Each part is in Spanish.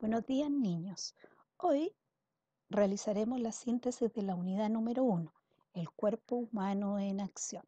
Buenos días niños. Hoy realizaremos la síntesis de la unidad número 1, el cuerpo humano en acción.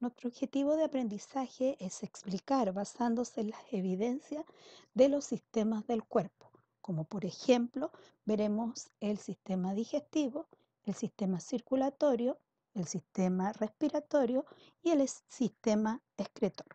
Nuestro objetivo de aprendizaje es explicar basándose en las evidencias de los sistemas del cuerpo, como por ejemplo veremos el sistema digestivo, el sistema circulatorio, el sistema respiratorio y el sistema excretor.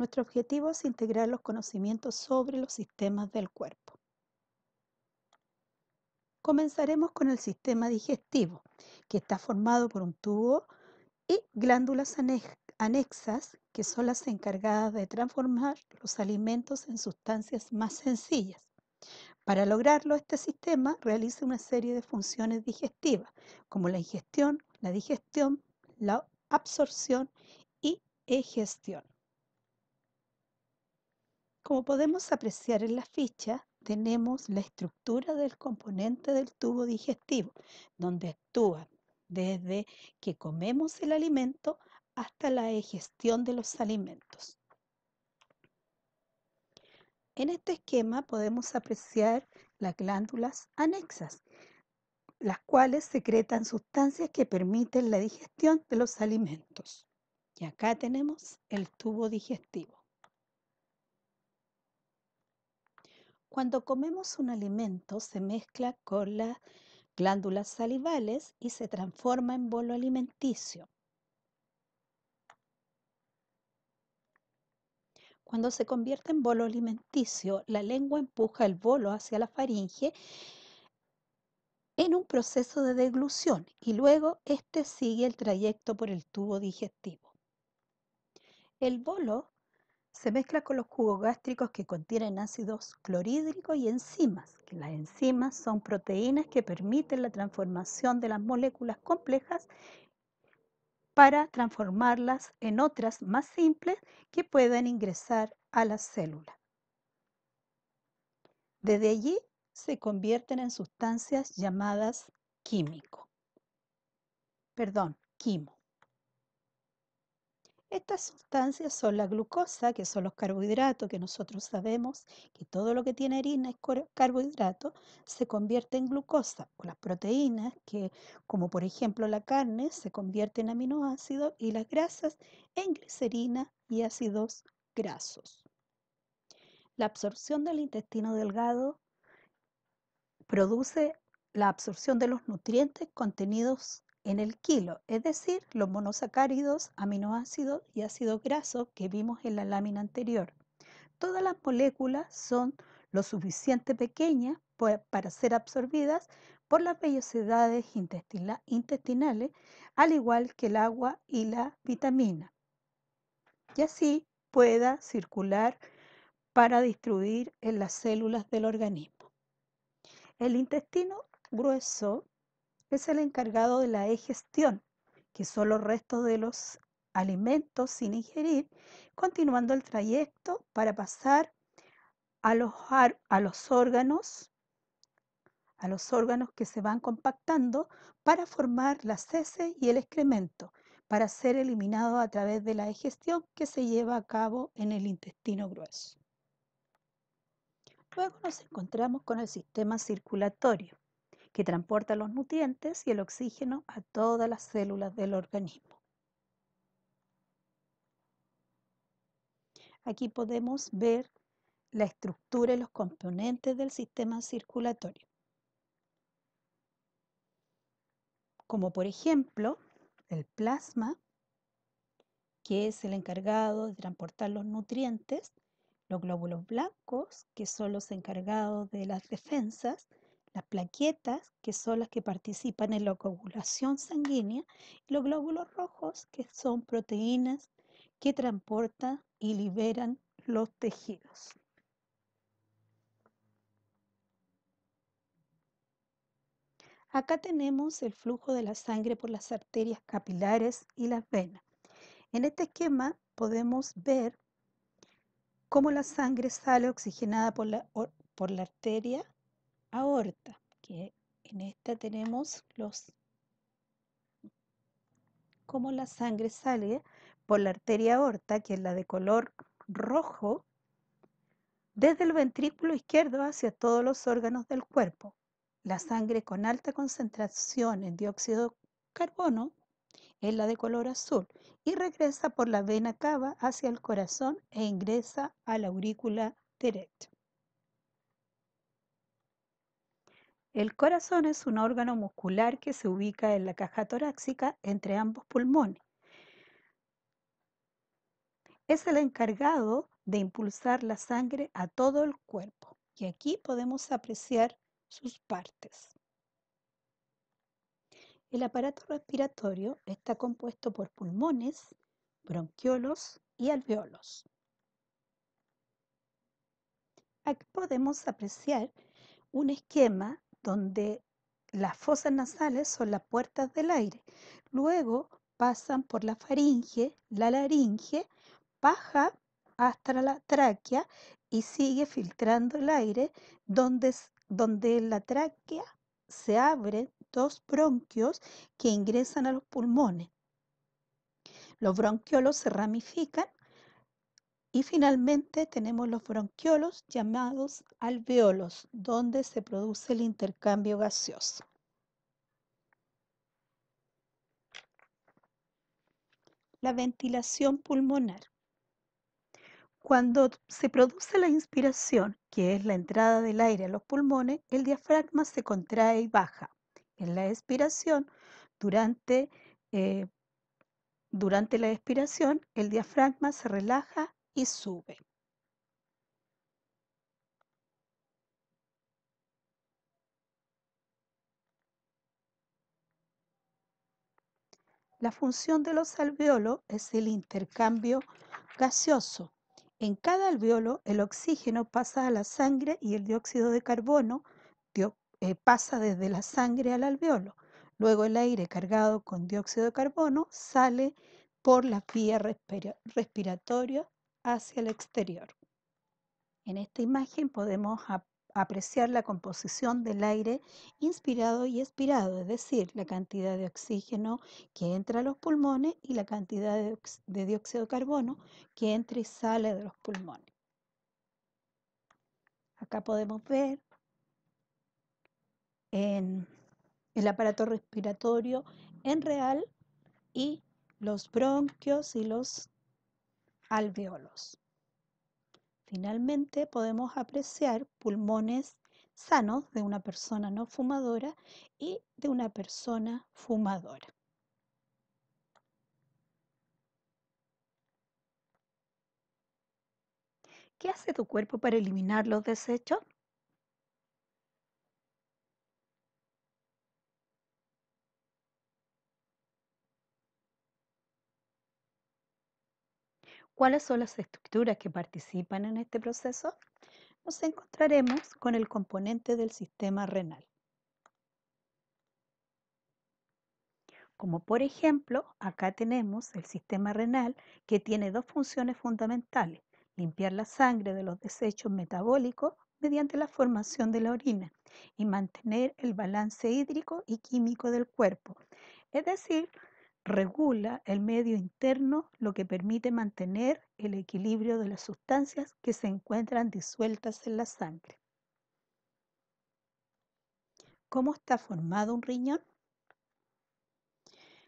Nuestro objetivo es integrar los conocimientos sobre los sistemas del cuerpo. Comenzaremos con el sistema digestivo, que está formado por un tubo y glándulas anexas, que son las encargadas de transformar los alimentos en sustancias más sencillas. Para lograrlo, este sistema realiza una serie de funciones digestivas, como la ingestión, la digestión, la absorción y egestión. Como podemos apreciar en la ficha, tenemos la estructura del componente del tubo digestivo, donde actúa desde que comemos el alimento hasta la digestión de los alimentos. En este esquema podemos apreciar las glándulas anexas, las cuales secretan sustancias que permiten la digestión de los alimentos. Y acá tenemos el tubo digestivo. Cuando comemos un alimento se mezcla con las glándulas salivales y se transforma en bolo alimenticio. Cuando se convierte en bolo alimenticio, la lengua empuja el bolo hacia la faringe en un proceso de deglución y luego este sigue el trayecto por el tubo digestivo. El bolo se mezcla con los jugos gástricos que contienen ácidos clorhídricos y enzimas. Que las enzimas son proteínas que permiten la transformación de las moléculas complejas para transformarlas en otras más simples que puedan ingresar a la célula. Desde allí se convierten en sustancias llamadas químico. Perdón, quimo. Estas sustancias son la glucosa, que son los carbohidratos, que nosotros sabemos que todo lo que tiene harina es carbohidrato, se convierte en glucosa, o las proteínas, que como por ejemplo la carne, se convierte en aminoácidos, y las grasas en glicerina y ácidos grasos. La absorción del intestino delgado produce la absorción de los nutrientes contenidos en el kilo, es decir, los monosacáridos, aminoácidos y ácidos grasos que vimos en la lámina anterior. Todas las moléculas son lo suficiente pequeñas para ser absorbidas por las vellosidades intestinales, al igual que el agua y la vitamina, y así pueda circular para distribuir en las células del organismo. El intestino grueso es el encargado de la egestión, que son los restos de los alimentos sin ingerir, continuando el trayecto para pasar a los, órganos a los órganos que se van compactando para formar las heces y el excremento, para ser eliminado a través de la digestión que se lleva a cabo en el intestino grueso. Luego nos encontramos con el sistema circulatorio, que transporta los nutrientes y el oxígeno a todas las células del organismo. Aquí podemos ver la estructura y los componentes del sistema circulatorio. Como por ejemplo el plasma, que es el encargado de transportar los nutrientes, los glóbulos blancos, que son los encargados de las defensas, las plaquetas, que son las que participan en la coagulación sanguínea, y los glóbulos rojos, que son proteínas que transportan y liberan los tejidos. Acá tenemos el flujo de la sangre por las arterias capilares y las venas. En este esquema podemos ver cómo la sangre sale oxigenada por la, por la arteria aorta, que en esta tenemos los cómo la sangre sale por la arteria aorta, que es la de color rojo, desde el ventrículo izquierdo hacia todos los órganos del cuerpo. La sangre con alta concentración en dióxido de carbono es la de color azul y regresa por la vena cava hacia el corazón e ingresa a la aurícula derecha. El corazón es un órgano muscular que se ubica en la caja torácica entre ambos pulmones. Es el encargado de impulsar la sangre a todo el cuerpo y aquí podemos apreciar sus partes. El aparato respiratorio está compuesto por pulmones, bronquiolos y alveolos. Aquí podemos apreciar un esquema donde las fosas nasales son las puertas del aire. Luego pasan por la faringe, la laringe, baja hasta la tráquea y sigue filtrando el aire donde, donde en la tráquea se abren dos bronquios que ingresan a los pulmones. Los bronquiolos se ramifican y finalmente tenemos los bronquiolos llamados alveolos, donde se produce el intercambio gaseoso. La ventilación pulmonar. Cuando se produce la inspiración, que es la entrada del aire a los pulmones, el diafragma se contrae y baja. En la expiración, durante, eh, durante la expiración, el diafragma se relaja sube. La función de los alveolos es el intercambio gaseoso. En cada alveolo el oxígeno pasa a la sangre y el dióxido de carbono eh, pasa desde la sangre al alveolo. Luego el aire cargado con dióxido de carbono sale por las vías respiratorias hacia el exterior. En esta imagen podemos apreciar la composición del aire inspirado y expirado, es decir, la cantidad de oxígeno que entra a los pulmones y la cantidad de, dióxido de carbono que entra y sale de los pulmones. Acá podemos ver en el aparato respiratorio en real y los bronquios y los alveolos. Finalmente, podemos apreciar pulmones sanos de una persona no fumadora y de una persona fumadora. ¿Qué hace tu cuerpo para eliminar los desechos? ¿Cuáles son las estructuras que participan en este proceso? Nos encontraremos con el componente del sistema renal, como por ejemplo acá tenemos el sistema renal que tiene dos funciones fundamentales, limpiar la sangre de los desechos metabólicos mediante la formación de la orina y mantener el balance hídrico y químico del cuerpo, es decir, regula el medio interno, lo que permite mantener el equilibrio de las sustancias que se encuentran disueltas en la sangre. ¿Cómo está formado un riñón?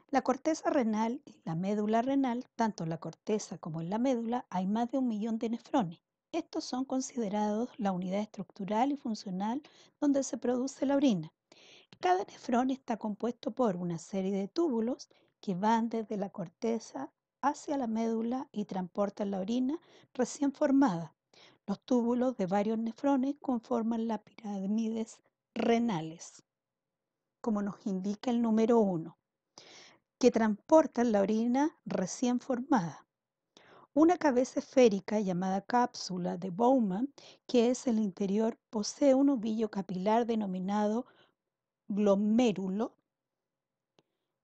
La corteza renal y la médula renal, tanto en la corteza como en la médula, hay más de un millón de nefrones. Estos son considerados la unidad estructural y funcional donde se produce la orina. Cada nefrón está compuesto por una serie de túbulos que van desde la corteza hacia la médula y transportan la orina recién formada. Los túbulos de varios nefrones conforman las pirámides renales, como nos indica el número 1, que transportan la orina recién formada. Una cabeza esférica llamada cápsula de Bowman, que es el interior, posee un ovillo capilar denominado glomérulo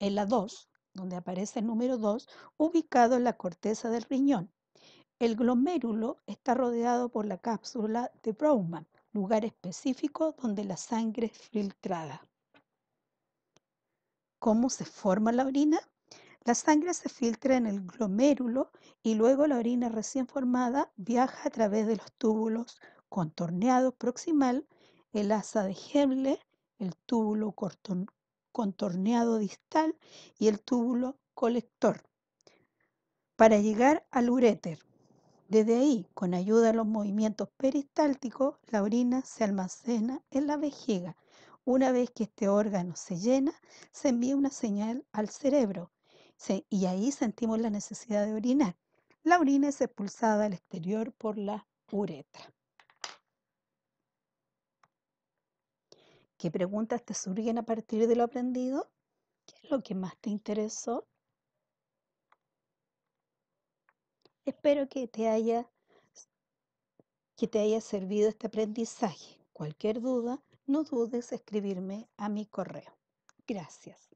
en la 2, donde aparece el número 2, ubicado en la corteza del riñón. El glomérulo está rodeado por la cápsula de Browman, lugar específico donde la sangre es filtrada. ¿Cómo se forma la orina? La sangre se filtra en el glomérulo y luego la orina recién formada viaja a través de los túbulos contorneados proximal, el asa de Heble, el túbulo contorneado distal y el túbulo colector para llegar al uréter. Desde ahí, con ayuda de los movimientos peristálticos, la orina se almacena en la vejiga. Una vez que este órgano se llena, se envía una señal al cerebro y ahí sentimos la necesidad de orinar. La orina es expulsada al exterior por la uretra. ¿Qué preguntas te surgen a partir de lo aprendido? ¿Qué es lo que más te interesó? Espero que te haya, que te haya servido este aprendizaje. Cualquier duda, no dudes escribirme a mi correo. Gracias.